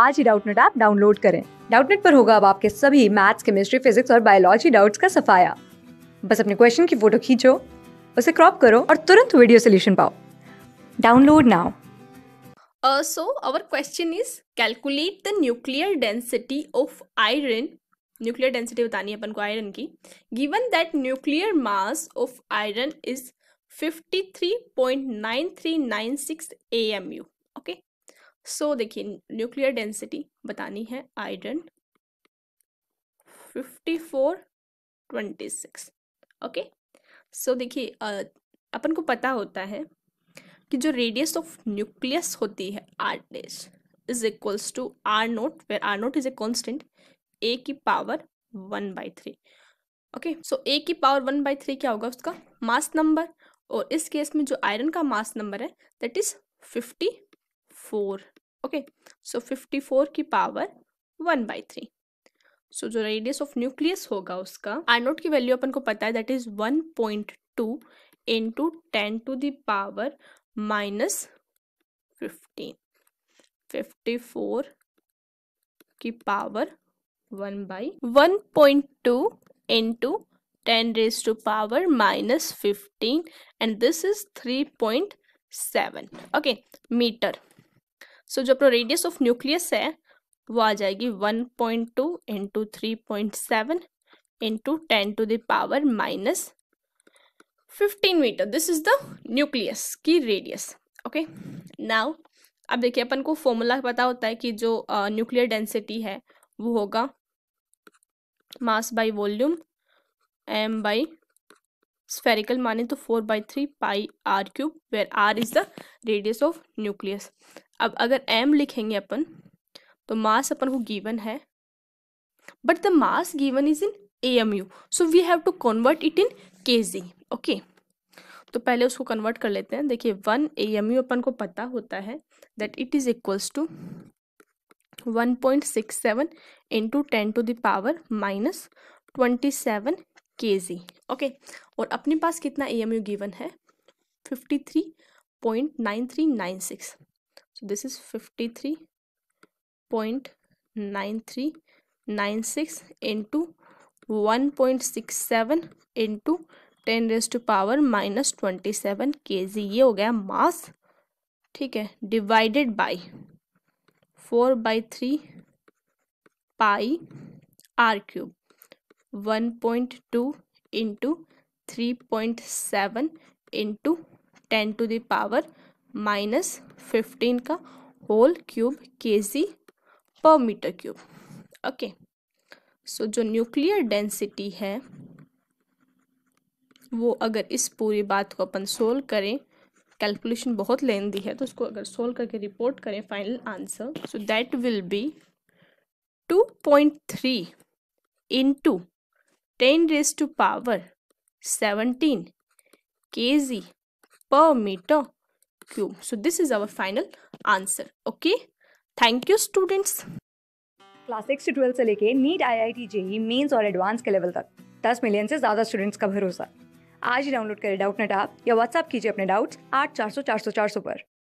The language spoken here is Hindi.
आज ही डाउटनेट ऐप डाउनलोड करें डाउटनेट पर होगा अब आपके सभी मैथ्स केमिस्ट्री फिजिक्स और बायोलॉजी डाउट्स का सफाया बस अपने क्वेश्चन की फोटो खींचो उसे क्रॉप करो और तुरंत वीडियो सोल्यूशन पाओ download now so uh, so question is calculate the nuclear density of iron nuclear density बतानी है अपन को आयरन की given that nuclear mass of iron is 53.9396 M U okay so देखिए न्यूक्लियर डेंसिटी बतानी है आयरन 5426 ओके सो देखिए अपन को पता होता है कि जो रेडियस ऑफ न्यूक्लियस होती है R dash is equals to R naught where R naught is a constant A की power one by three okay so A की पावर वन बाई थ्री क्या होगा उसका मास नंबर और इस केस में जो आयरन का मास नंबर है that is fifty four okay so fifty four की power one by three so जो रेडियस ऑफ न्यूक्लियस होगा उसका आर नोट की वैल्यू अपन को पता है that is one point two into ten to the power minus fifteen fifty four की power one by one point two into ten raise to power minus fifteen and this is three point seven okay metre so जो अपना रेडियस ऑफ न्यूक्लियस है वो आ जाएगी one point two into three point seven into ten to the power minus fifteen metre this is the nucleus की रेडियस ओके नाउ अब देखिए अपन को फॉर्मूला पता होता है कि जो न्यूक्लियर uh, डेंसिटी है वो होगा mass by volume M by spherical माने तो four by three pi R cube where R is the radius of nucleus अब अगर एम लिखेंगे अपन तो मास अपन को गिवन है but the mass given is in A M U so we have to convert it in K G okay तो पहले उसको कन्वर्ट कर लेते हैं देखिए वन ए एम यू अपन को पता होता है that it is equals to one point six seven into ten to the power minus twenty seven K G okay और अपने पास कितना ए एम यू गिवन है fifty three point nine three nine six so this is fifty three point nine three nine six into one point six seven into ten raise to power minus twenty seven K G ये हो गया मास ठीक है divided by four by three pi R cube one point two into three point seven into ten to the power minus fifteen का whole cube K G per metre cube okay so जो न्यूक्लियर डेंसिटी है वो अगर इस पूरी बात को अपन सोल्व करें कैलकुलेशन बहुत लेंदी है तो उसको अगर सोल्व करके रिपोर्ट करें final answer so that will be two point three into ten raise to power seventeen K G per metre cube so this is our final answer okay thank you students class six to twelfth से लेके NEET I I T JEE mains और एडवांस के लेवल तक दस मिलियन से ज़्यादा स्टूडेंट्स का भरोसा आज ही डाउनलोड करें डाउट नेट आप या व्हाट्सअप कीजिए अपने डाउट्स आठ चार सौ चार सौ चार सौ पर